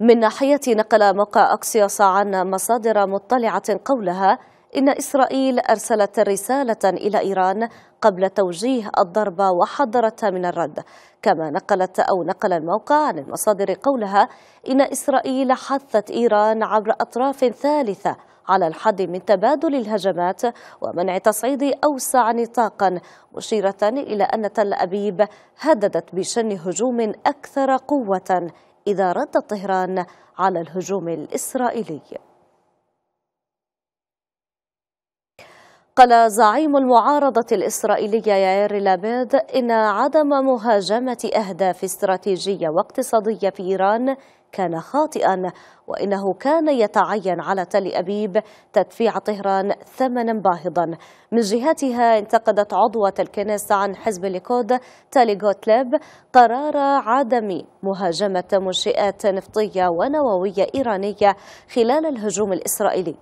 من ناحية نقل موقع أكسيوس عن مصادر مطلعة قولها إن إسرائيل أرسلت رسالة إلى إيران قبل توجيه الضربة وحذرتها من الرد كما نقلت أو نقل الموقع عن المصادر قولها إن إسرائيل حثت إيران عبر أطراف ثالثة على الحد من تبادل الهجمات ومنع تصعيد أوسع نطاقا مشيرة إلى أن تل أبيب هددت بشن هجوم أكثر قوة إذا ردت طهران على الهجوم الإسرائيلي قال زعيم المعارضة الإسرائيلية يائر لابيد إن عدم مهاجمة أهداف استراتيجية واقتصادية في إيران كان خاطئا وإنه كان يتعين على تل أبيب تدفيع طهران ثمنا باهظا من جهتها انتقدت عضوة الكنيسة عن حزب الليكود تالي غوتليب قرار عدم مهاجمة منشئات نفطية ونووية إيرانية خلال الهجوم الإسرائيلي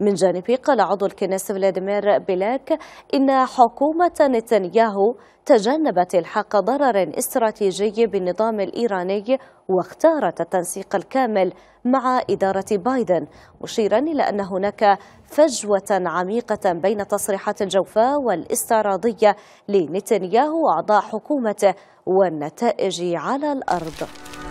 من جانبه قال عضو الكنيست فلاديمير بيلاك إن حكومة نتنياهو تجنبت الحاق ضرر استراتيجي بالنظام الإيراني واختارت التنسيق الكامل مع إدارة بايدن مشيرا إلى أن هناك فجوة عميقة بين تصريحات الجوفاء والاستعراضية لنتنياهو وأعضاء حكومته والنتائج على الأرض